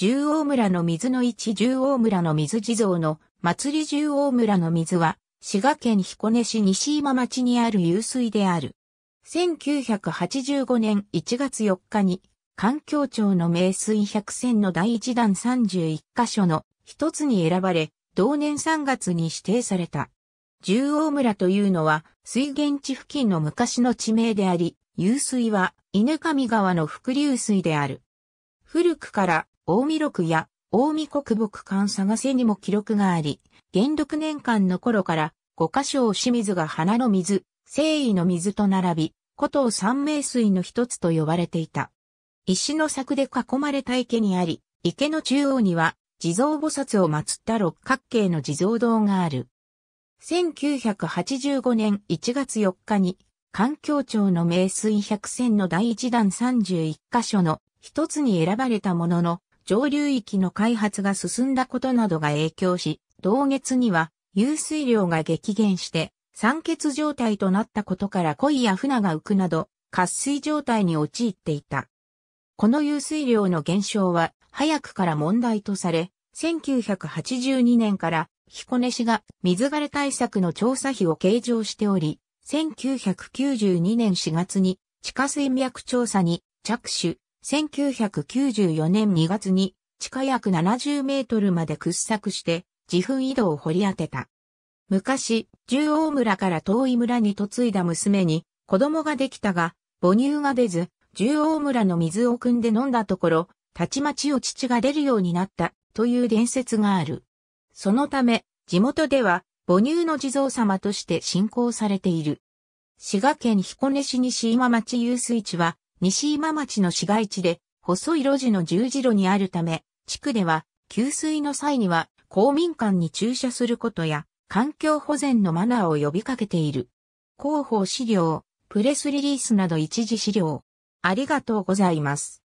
十王村の水の市十王村の水地蔵の祭り十王村の水は、滋賀県彦根市西今町にある湧水である。1985年1月4日に、環境庁の名水百選の第一弾31箇所の一つに選ばれ、同年3月に指定された。十王村というのは、水源地付近の昔の地名であり、湧水は、犬上川の伏流水である。古くから、大見録や大見国木館探せにも記録があり、元禄年間の頃から五箇所を清水が花の水、誠意の水と並び、古都三名水の一つと呼ばれていた。石の柵で囲まれた池にあり、池の中央には地蔵菩薩を祀った六角形の地蔵堂がある。1985年1月4日に、環境庁の名水百選の第一弾31箇所の一つに選ばれたものの、上流域の開発が進んだことなどが影響し、同月には湧水量が激減して、酸欠状態となったことから鯉や船が浮くなど、渇水状態に陥っていた。この湧水量の減少は早くから問題とされ、1982年から彦根市が水枯れ対策の調査費を計上しており、1992年4月に地下水脈調査に着手、1994年2月に地下約70メートルまで掘削して自噴井戸を掘り当てた。昔、十央村から遠い村に嫁いだ娘に子供ができたが母乳が出ず、十央村の水を汲んで飲んだところ、たちまちお乳が出るようになったという伝説がある。そのため、地元では母乳の地蔵様として信仰されている。滋賀県彦根市西今町遊水地は西今町の市街地で、細い路地の十字路にあるため、地区では、給水の際には、公民館に駐車することや、環境保全のマナーを呼びかけている。広報資料、プレスリリースなど一時資料。ありがとうございます。